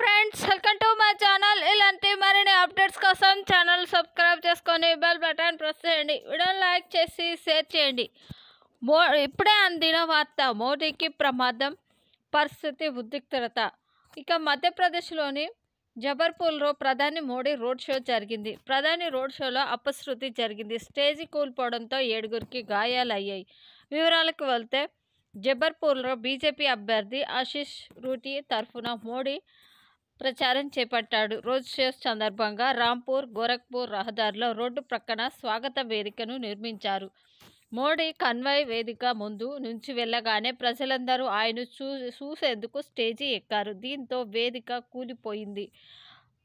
friends welcome to మా channel ఇలాంటి మరిన్ని అప్డేట్స్ కోసం ఛానల్ సబ్స్క్రైబ్ చేసుకొని బెల్ బటన్ ప్రెస్ చేయండి వీడియోని లైక్ చేసి షేర్ చేయండి మో ఇప్పుడే అందిన వార్త మోడీకి ప్రమాదం పరిస్థితి ఉద్రిక్తత ఇక మధ్యప్రదేశ్లోని జబర్పూర్లో ప్రధాని మోడీ రోడ్ షో జరిగింది ప్రధాని రోడ్ షోలో అపశృతి జరిగింది స్టేజి కూల్పోవడంతో ఏడుగురికి గాయాలయ్యాయి వివరాలకు వెళ్తే జబర్పూర్లో బీజేపీ అభ్యర్థి ఆశీష్ రూటి తరఫున మోడీ ప్రచారం చేపట్టాడు రోడ్ షోస్ సందర్భంగా రాంపూర్ గోరఖ్పూర్ రహదారిలో రోడ్డు ప్రక్కన స్వాగత వేదికను నిర్మించారు మోడీ కన్వాయ్ వేదిక ముందు నుంచి వెళ్ళగానే ప్రజలందరూ ఆయన చూ చూసేందుకు స్టేజీ ఎక్కారు దీంతో వేదిక కూలిపోయింది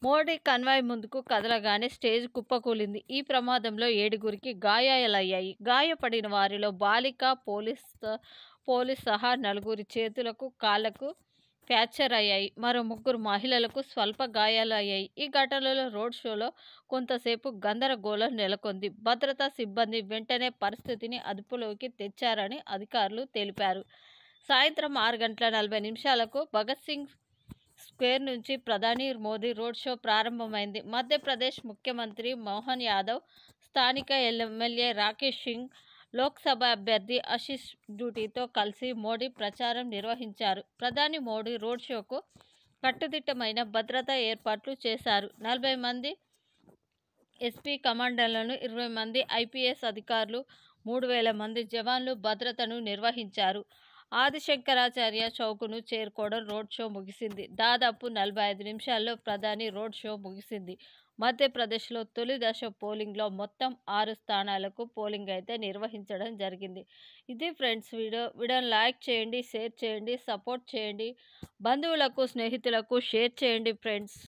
మోడీ కన్వాయ్ ముందుకు కదలగానే స్టేజ్ కుప్పకూలింది ఈ ప్రమాదంలో ఏడుగురికి గాయాలయ్యాయి గాయపడిన వారిలో బాలిక పోలీస్ పోలీస్ సహా నలుగురి చేతులకు కాళ్లకు ఫ్యాక్చర్ అయ్యాయి మరో ముగ్గురు మహిళలకు స్వల్ప గాయాలు అయ్యాయి ఈ ఘటనలో రోడ్ షోలో కొంతసేపు గందరగోళం నెలకొంది భద్రతా సిబ్బంది వెంటనే పరిస్థితిని అదుపులోకి తెచ్చారని అధికారులు తెలిపారు సాయంత్రం ఆరు గంటల నలభై నిమిషాలకు భగత్ సింగ్ స్క్వేర్ నుంచి ప్రధాని మోదీ రోడ్ షో ప్రారంభమైంది మధ్యప్రదేశ్ ముఖ్యమంత్రి మోహన్ యాదవ్ స్థానిక ఎమ్మెల్యే రాకేష్ సింగ్ లోక్సభ అభ్యర్థి అశిష్ డ్యూటీతో కలిసి మోడీ ప్రచారం నిర్వహించారు ప్రధాని మోడీ రోడ్ షోకు కట్టుదిట్టమైన భద్రతా ఏర్పాట్లు చేశారు నలభై మంది ఎస్పీ కమాండర్లను ఇరవై మంది ఐపీఎస్ అధికారులు మూడు వేల మంది జవాన్లు భద్రతను నిర్వహించారు ఆదిశంకరాచార్య చౌకును చేరుకోవడం రోడ్ షో ముగిసింది దాదాపు నలభై ఐదు నిమిషాల్లో ప్రధాని రోడ్ షో ముగిసింది మధ్యప్రదేశ్లో తొలి దశ పోలింగ్లో మొత్తం ఆరు స్థానాలకు పోలింగ్ అయితే నిర్వహించడం జరిగింది ఇది ఫ్రెండ్స్ వీడియో వీడియోని లైక్ చేయండి షేర్ చేయండి సపోర్ట్ చేయండి బంధువులకు స్నేహితులకు షేర్ చేయండి ఫ్రెండ్స్